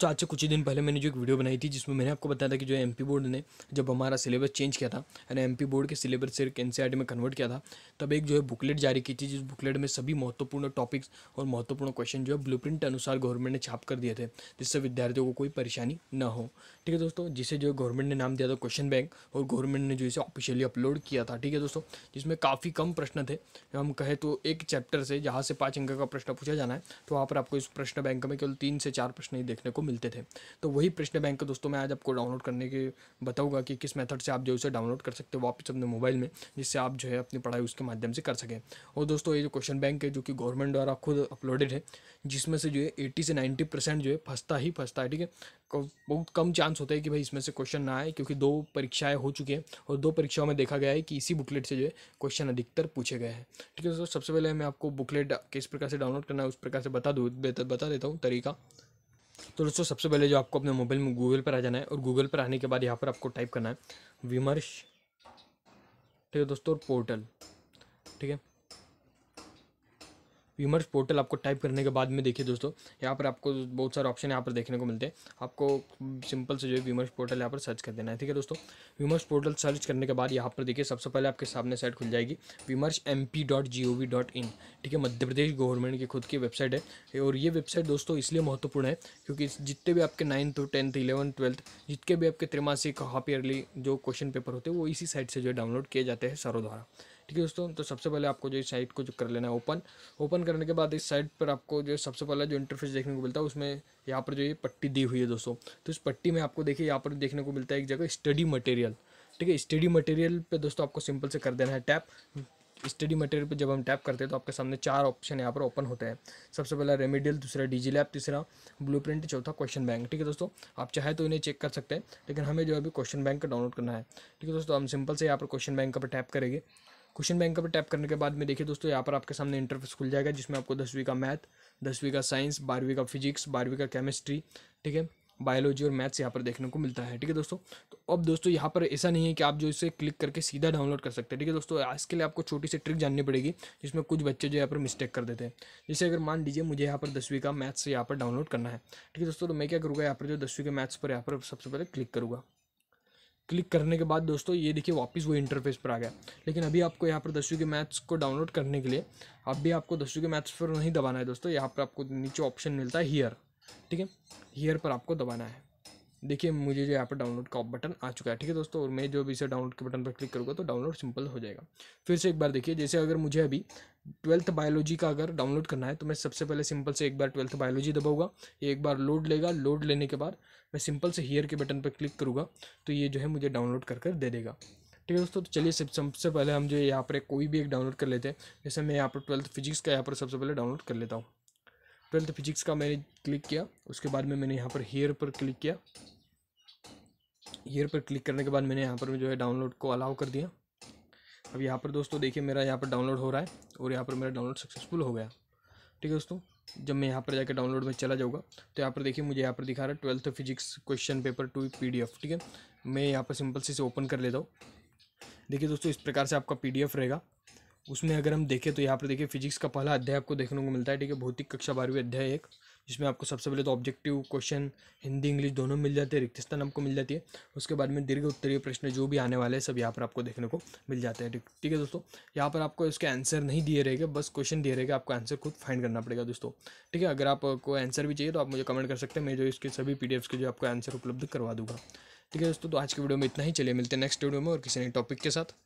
तो आज से कुछ ही दिन पहले मैंने जो एक वीडियो बनाई थी जिसमें मैंने आपको बताया था कि जो एम बोर्ड ने जब हमारा सिलेबस चेंज किया था यानी एम बोर्ड के सिलेबस से एन e में कन्वर्ट किया था तब एक जो है बुकलेट जारी की थी जिस बुकलेट में सभी महत्वपूर्ण टॉपिक्स और महत्वपूर्ण क्वेश्चन जो है ब्लू अनुसार गवर्नमेंट ने छाप कर दिए थे जिससे विद्यार्थियों को कोई परेशानी ना हो ठीक है दोस्तों जिसे जो है गवर्नमेंट ने नाम दिया था क्वेश्चन बैंक और गवर्नमेंट ने जो इसे ऑफिशियली अपलोड किया था ठीक है दोस्तों जिसमें काफ़ी कम प्रश्न थे हम कहें तो एक चैप्टर से जहाँ से पाँच अंक का प्रश्न पूछा जाना है तो वहाँ पर आपको इस प्रश्न बैंक में केवल तीन से चार प्रश्न ही देखने को मिलते थे तो वही प्रश्न बैंक दोस्तों मैं आज आपको डाउनलोड करने के बताऊंगा कि किस मेथड से आप जो उसे डाउनलोड कर सकते हो वापस अपने मोबाइल में जिससे आप जो है अपनी पढ़ाई उसके माध्यम से कर सकें और दोस्तों ये जो क्वेश्चन बैंक है जो कि गवर्नमेंट द्वारा खुद अपलोडेड है जिसमें से जो है एट्टी से नाइन्टी परसेंट जो है फंसता ही फंसता है ठीक है बहुत कम चांस होता है कि भाई इसमें से क्वेश्चन ना आए क्योंकि दो परीक्षाएं हो चुकी हैं और दो परीक्षाओं में देखा गया है कि इसी बुकलेट से जो है क्वेश्चन अधिकतर पूछे गए हैं ठीक है दोस्तों सबसे पहले मैं आपको बुकलेट किस प्रकार से डाउनलोड करना है उस प्रकार से बता दूँ बता देता हूँ तरीका तो दोस्तों सबसे पहले जो आपको अपने मोबाइल में गूगल पर आ जाना है और गूगल पर आने के बाद यहाँ पर आपको टाइप करना है विमर्श ठीक है दोस्तों पोर्टल ठीक है विमर्श पोर्टल आपको टाइप करने के बाद में देखिए दोस्तों यहाँ पर आपको बहुत सारे ऑप्शन यहाँ पर देखने को मिलते हैं आपको सिंपल से जो है विमर्श पोर्टल यहाँ पर सर्च कर देना है ठीक है दोस्तों विमर्श पोर्टल सर्च करने के बाद यहाँ पर देखिए सबसे पहले आपके सामने साइट खुल जाएगी Vimarsh M P dot G O V dot I ठीक है मध्य प्रदेश गवर्नमेंट की खुद की वेबसाइट है और ये वेबसाइट दोस्तों इसलिए महत्वपूर्ण है क्योंकि जितने भी आपके नाइन्थ टेंथ इलेवंथ ट्वेल्थ जितने भी आपके त्रिमासिक हाफ ईयरली जो क्वेश्चन पेपर होते हैं वो इसी साइट से जो है डाउनलोड किए जाते हैं सरों द्वारा ठीक है दोस्तों तो सबसे पहले आपको जो इस साइट को जो कर लेना है ओपन ओपन करने के बाद इस साइट पर आपको जो सबसे पहले जो इंटरफेस देखने को मिलता है उसमें यहाँ पर जो ये पट्टी दी हुई है दोस्तों तो इस पट्टी में आपको देखिए यहाँ पर देखने को मिलता है एक जगह स्टडी मटेरियल ठीक है स्टडी मटेरियल पर दोस्तों आपको सिंपल से कर देना है टैप स्टडी मटेरियल पर जब हम टैप करते हैं तो आपके सामने चार ऑप्शन यहाँ पर ओपन होते हैं सबसे पहला रेमेडियल दूसरा डीजी लैब तीसरा ब्लू प्रिंट चौथा क्वेश्चन बैंक ठीक है दोस्तों आप चाहे तो इन्हें चेक कर सकते हैं लेकिन हमें जो अभी क्वेश्चन बैंक का डाउनलोड करना है ठीक है दोस्तों हम सिंपल से यहाँ पर क्वेश्चन बैंक का पर टैप करेंगे क्वेश्चन बैंक पर टैप करने के बाद में देखिए दोस्तों यहाँ पर आपके सामने इंटरफेस खुल जाएगा जिसमें आपको दसवीं का मैथ दसवीं का साइंस बारहवीं का फिजिक्स बारहवीं का केमिस्ट्री ठीक है बायोलॉजी और मैथ्स यहाँ पर देखने को मिलता है ठीक है दोस्तों तो अब दोस्तों यहाँ पर ऐसा नहीं है कि आप जो इसे क्लिक करके सीधा डाउनलोड कर सकते हैं ठीक है दोस्तों इसके लिए आपको छोटी सी ट्रिक जाननी पड़ेगी जिसमें कुछ बच्चे जो यहाँ पर मिस्टेक कर देते हैं जैसे अगर मान लीजिए मुझे यहाँ पर दसवीं का मैथ्स यहाँ पर डाउनलोड करना है ठीक है दोस्तों तो मैं क्या करूँगा यहाँ पर जो दसवीं के मैथ्स पर यहाँ पर सबसे पहले क्लिक करूँगा क्लिक करने के बाद दोस्तों ये देखिए वापस वो इंटरफेस पर आ गया लेकिन अभी आपको यहाँ पर दसवीं के मैथ्स को डाउनलोड करने के लिए अब भी आपको दसवीं के मैथ्स पर नहीं दबाना है दोस्तों यहाँ पर आपको नीचे ऑप्शन मिलता है हीयर ठीक है हीयर पर आपको दबाना है देखिए मुझे जो यहाँ पर डाउनलोड का बटन आ चुका है ठीक है दोस्तों और मैं जो भी इसे डाउनलोड के बटन पर क्लिक करूँगा तो डाउनलोड सिंपल हो जाएगा फिर से एक बार देखिए जैसे अगर मुझे अभी ट्वेल्थ बायोलॉजी का अगर डाउनलोड करना है तो मैं सबसे पहले सिंपल से एक बार ट्वेल्थ बायोलॉजी दबाऊंगा ये एक बार लोड लेगा लोड लेने के बाद मैं सिंपल से हीयर के बटन पर क्लिक करूँगा तो ये जो है मुझे डाउनलोड कर कर दे देगा ठीक है दोस्तों तो चलिए सबसे पहले हम जो यहाँ पर कोई भी एक डाउनलोड कर लेते हैं जैसे मैं यहाँ पर ट्वेल्थ फिजिक्स का यहाँ पर सबसे पहले डाउनलोड कर लेता हूँ ट्वेल्थ फिजिक्स का मैंने क्लिक किया उसके बाद में मैंने यहाँ पर हेयर पर क्लिक किया हेयर पर क्लिक करने के बाद मैंने यहाँ पर जो है डाउनलोड को अलाउ कर दिया अब यहाँ पर दोस्तों देखिए मेरा यहाँ पर डाउनलोड हो रहा है और यहाँ पर मेरा डाउनलोड सक्सेसफुल हो गया ठीक है दोस्तों जब मैं यहाँ पर जाकर डाउनलोड में चला जाऊँगा तो यहाँ पर देखिए मुझे यहाँ पर दिखा रहा है twelfth physics question paper two PDF ठीक है मैं यहाँ पर सिंपल से इसे ओपन कर लेता हूँ देखिए दोस्तों इस प्रकार से आपका पीडीएफ रहेगा उसमें अगर हम देखें तो यहाँ पर देखिए फिजिक्स का पहला अध्याय आपको देखने को मिलता है ठीक है भौतिक कक्षा बारहवीं अध्याय एक जिसमें आपको सबसे पहले तो ऑब्जेक्टिव क्वेश्चन हिंदी इंग्लिश दोनों मिल जाते हैं रिक्त स्थान आपको मिल जाती है उसके बाद में दीर्घ उत्तरीय प्रश्न जो भी आने वाले हैं सब यहाँ पर आपको देखने को मिल जाते हैं ठीक है दोस्तों यहाँ पर आपको इसके आंसर नहीं दिए रहेगा बस क्वेश्चन दिए रहेगा आपको आंसर खुद फाइंड करना पड़ेगा दोस्तों ठीक है अगर आपको आंसर भी चाहिए तो आप मुझे कमेंट कर सकते हैं मैं जो इसके सभी पी के जो आपको आंसर उपलब्ध करवा दूँगा ठीक है दोस्तों तो आज की वीडियो में इतना ही चलिए मिलते हैं नेक्स्ट वीडियो में और किसी नए टॉपिक के साथ